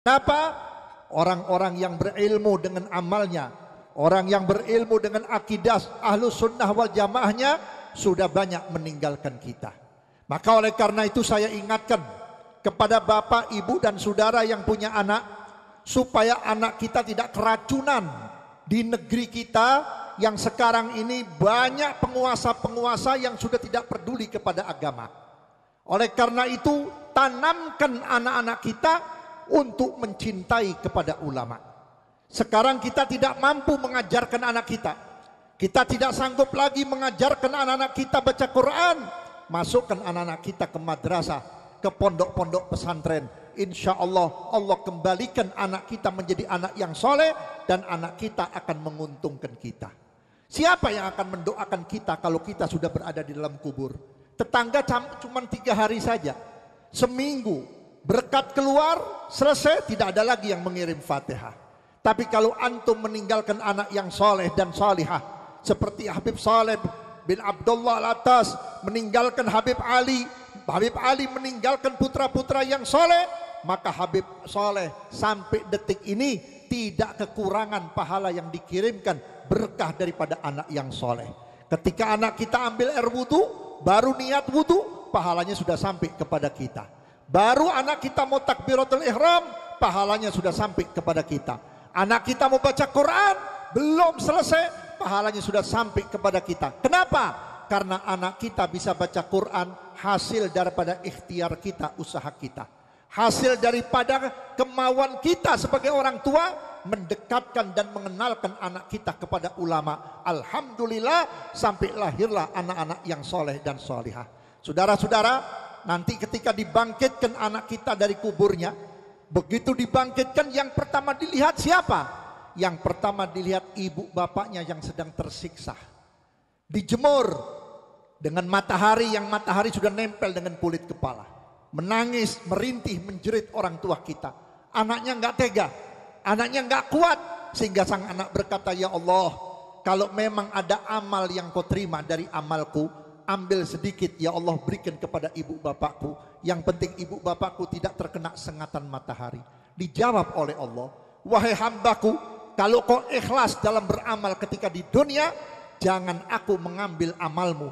Kenapa? Orang-orang yang berilmu dengan amalnya, orang yang berilmu dengan akidah ahlu sunnah wal jamaahnya sudah banyak meninggalkan kita. Maka oleh karena itu saya ingatkan kepada bapak, ibu dan saudara yang punya anak supaya anak kita tidak keracunan di negeri kita yang sekarang ini banyak penguasa-penguasa yang sudah tidak peduli kepada agama. Oleh karena itu tanamkan anak-anak kita untuk mencintai kepada ulama. Sekarang kita tidak mampu mengajarkan anak kita. Kita tidak sanggup lagi mengajarkan anak-anak kita baca Quran. Masukkan anak-anak kita ke madrasah, ke pondok-pondok pesantren. Insya Allah, Allah kembalikan anak kita menjadi anak yang soleh. Dan anak kita akan menguntungkan kita. Siapa yang akan mendoakan kita kalau kita sudah berada di dalam kubur? Tetangga cuma tiga hari saja. Seminggu, berkat keluar, selesai, tidak ada lagi yang mengirim fatihah. Tapi kalau antum meninggalkan anak yang soleh dan solihah, seperti Habib Saleh bin Abdullah al meninggalkan Habib Ali, Habib Ali meninggalkan putra-putra yang soleh, maka Habib Soleh sampai detik ini tidak kekurangan pahala yang dikirimkan berkah daripada anak yang soleh. Ketika anak kita ambil air wudhu, baru niat wudhu, pahalanya sudah sampai kepada kita. Baru anak kita mau takbiratul ihram, pahalanya sudah sampai kepada kita. Anak kita mau baca Quran, belum selesai, pahalanya sudah sampai kepada kita. Kenapa? Karena anak kita bisa baca Quran hasil daripada ikhtiar kita, usaha kita. Hasil daripada kemauan kita sebagai orang tua mendekatkan dan mengenalkan anak kita kepada ulama. Alhamdulillah sampai lahirlah anak-anak yang soleh dan solehah. Saudara-saudara, Nanti ketika dibangkitkan anak kita dari kuburnya, begitu dibangkitkan yang pertama dilihat siapa? Yang pertama dilihat ibu bapaknya yang sedang tersiksa. Dijemur dengan matahari yang matahari sudah nempel dengan kulit kepala. Menangis, merintih, menjerit orang tua kita. Anaknya nggak tega, anaknya nggak kuat sehingga sang anak berkata, "Ya Allah, kalau memang ada amal yang kau terima dari amalku, ambil sedikit ya Allah berikan kepada ibu bapakku. Yang penting ibu bapakku tidak terkena sengatan matahari. Dijawab oleh Allah, wahai hambaku, kalau kau ikhlas dalam beramal ketika di dunia, jangan aku mengambil amalmu.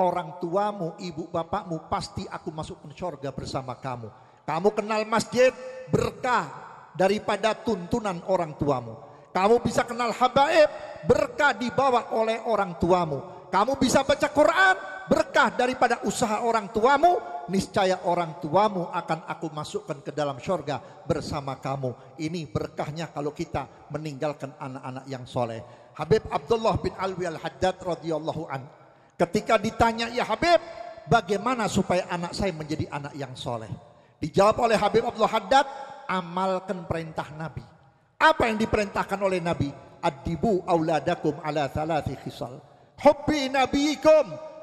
Orang tuamu, ibu bapakmu pasti aku masuk surga bersama kamu. Kamu kenal masjid berkah daripada tuntunan orang tuamu. Kamu bisa kenal habaib berkah dibawa oleh orang tuamu. Kamu bisa baca Quran, berkah daripada usaha orang tuamu, niscaya orang tuamu akan aku masukkan ke dalam syurga bersama kamu. Ini berkahnya kalau kita meninggalkan anak-anak yang soleh. Habib Abdullah bin Alwi al-Haddad radhiyallahu an. Ketika ditanya, ya Habib, bagaimana supaya anak saya menjadi anak yang soleh? Dijawab oleh Habib Abdullah Haddad, amalkan perintah Nabi. Apa yang diperintahkan oleh Nabi? Adibu auladakum ala thalathi khisal hubbi Nabi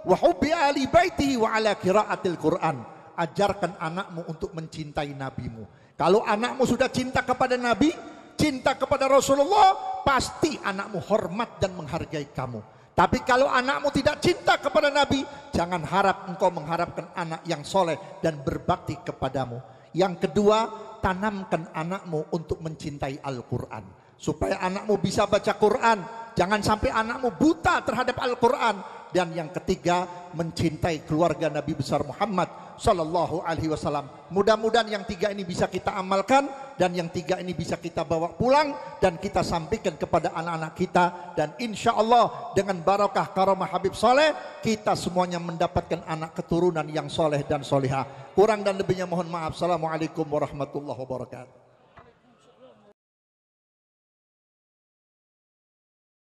wa hubbi ali baitihi wa ala qiraatil Quran. Ajarkan anakmu untuk mencintai nabimu. Kalau anakmu sudah cinta kepada nabi, cinta kepada Rasulullah, pasti anakmu hormat dan menghargai kamu. Tapi kalau anakmu tidak cinta kepada Nabi, jangan harap engkau mengharapkan anak yang soleh dan berbakti kepadamu. Yang kedua, tanamkan anakmu untuk mencintai Al-Quran. Supaya anakmu bisa baca Quran, Jangan sampai anakmu buta terhadap Al-Quran. Dan yang ketiga, mencintai keluarga Nabi besar Muhammad Sallallahu Alaihi Wasallam. Mudah-mudahan yang tiga ini bisa kita amalkan dan yang tiga ini bisa kita bawa pulang dan kita sampaikan kepada anak-anak kita dan insya Allah dengan barokah karomah Habib Soleh kita semuanya mendapatkan anak keturunan yang soleh dan soleha. Kurang dan lebihnya mohon maaf. Assalamualaikum warahmatullahi wabarakatuh.